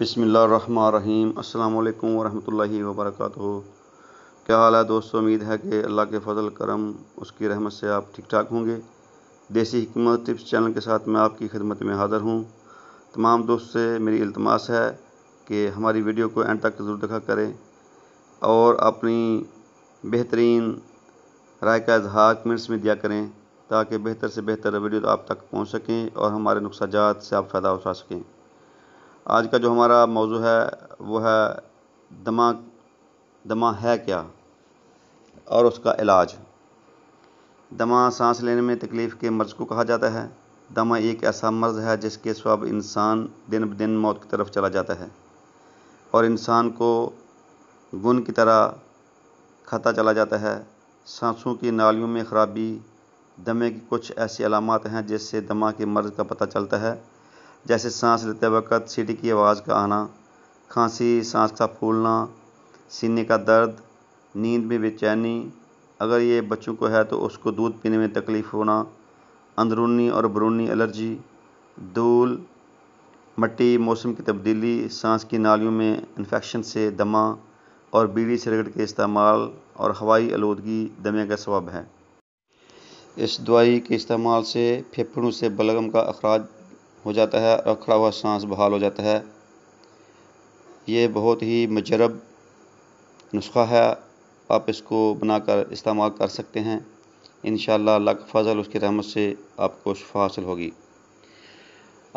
بسم اللہ الرحمن الرحیم السلام علیکم ورحمۃ اللہ وبرکاتہ کیا حال ہے دوستو امید ہے کہ اللہ کے فضل کرم اس کی رحمت سے آپ ٹھیک ٹھاک ہوں گے دیسی حکمت ٹپس چینل کے ساتھ میں آپ کی خدمت میں حاضر ہوں تمام دوست سے میری التماس ہے کہ ہماری ویڈیو کو اینڈ تک ضرور دکھا کریں اور اپنی بہترین رائے کا اظہار کمنٹس میں دیا کریں تاکہ بہتر سے بہتر ویڈیو آپ تک پہنچ سکیں اور ہمارے نقصہ جات سے آپ فائدہ اٹھا سکیں آج کا جو ہمارا موضوع ہے وہ ہے دمہ دماں ہے کیا اور اس کا علاج دماں سانس لینے میں تکلیف کے مرض کو کہا جاتا ہے دمہ ایک ایسا مرض ہے جس کے سبب انسان دن بدن موت کی طرف چلا جاتا ہے اور انسان کو گن کی طرح کھتا چلا جاتا ہے سانسوں کی نالیوں میں خرابی دمے کی کچھ ایسی علامات ہیں جس سے دما کے مرض کا پتہ چلتا ہے جیسے سانس لیتے وقت سیٹی کی آواز کا آنا کھانسی سانس کا پھولنا سینے کا درد نیند میں بے چینی اگر یہ بچوں کو ہے تو اس کو دودھ پینے میں تکلیف ہونا اندرونی اور برونی الرجی دھول مٹی موسم کی تبدیلی سانس کی نالیوں میں انفیکشن سے دمہ اور بیڑی سگریٹ کے استعمال اور ہوائی آلودگی دمے کا سبب ہے اس دوائی کے استعمال سے پھیپھڑوں سے بلغم کا اخراج ہو جاتا ہے کھڑا ہوا سانس بحال ہو جاتا ہے یہ بہت ہی مجرب نسخہ ہے آپ اس کو بنا کر استعمال کر سکتے ہیں انشاءاللہ اللہ کا فضل اس کی رحمت سے آپ کو شفا حاصل ہوگی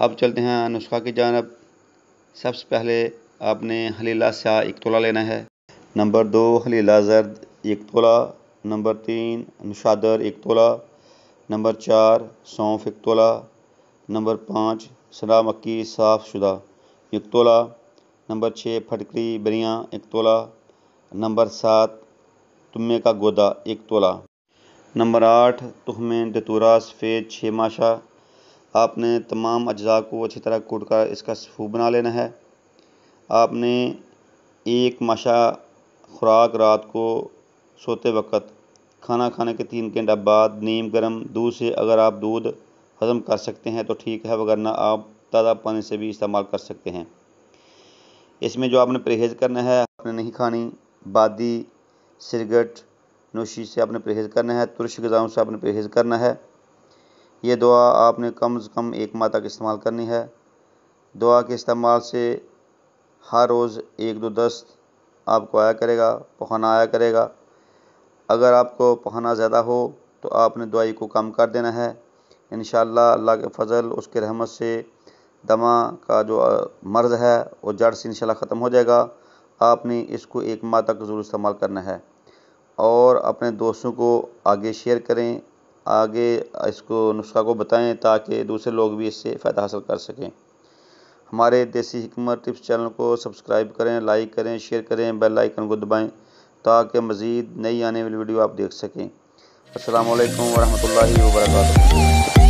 اب چلتے ہیں نسخہ کی جانب سب سے پہلے آپ نے حلیلہ سیاہ ایک تولہ لینا ہے نمبر دو حلیلہ زرد ایک تولہ نمبر تین نشادر ایک تولہ نمبر چار سونف ایک تولہ نمبر پانچ سرا مکی صاف شدہ اکتولا نمبر چھ پھٹکری بریاں ایک نمبر سات تمے کا گودا اکتولا نمبر آٹھ تہمیں دتورا سفید چھ ماشا آپ نے تمام اجزاء کو اچھی طرح کوٹ کر اس کا سفو بنا لینا ہے آپ نے ایک ماشا خوراک رات کو سوتے وقت کھانا کھانے کے تین گھنٹہ بعد نیم گرم دودھ سے اگر آپ دودھ ہضم کر سکتے ہیں تو ٹھیک ہے وغیرہ آپ تازہ پانی سے بھی استعمال کر سکتے ہیں اس میں جو آپ نے پرہیز کرنا ہے آپ نے نہیں کھانی بادی سرگٹ نوشی سے آپ نے پرہیز کرنا ہے ترش غذاؤں سے آپ نے پرہیز کرنا ہے یہ دعا آپ نے کم از کم ایک ماہ تک استعمال کرنی ہے دعا کے استعمال سے ہر روز ایک دو دست آپ کو آیا کرے گا پخانہ آیا کرے گا اگر آپ کو پخانا زیادہ ہو تو آپ نے دعائی کو کم کر دینا ہے انشاءاللہ اللہ کے فضل اس کے رحمت سے دمہ کا جو مرض ہے وہ جڑ سے انشاءاللہ ختم ہو جائے گا آپ نے اس کو ایک ماہ تک ضرور استعمال کرنا ہے اور اپنے دوستوں کو آگے شیئر کریں آگے اس کو نسخہ کو بتائیں تاکہ دوسرے لوگ بھی اس سے فائدہ حاصل کر سکیں ہمارے دیسی حکمت ٹپس چینل کو سبسکرائب کریں لائک کریں شیئر کریں بیل آئکن کو دبائیں تاکہ مزید نئی آنے والی ویڈیو آپ دیکھ سکیں السلام علیکم ورحمۃ اللہ وبرکاتہ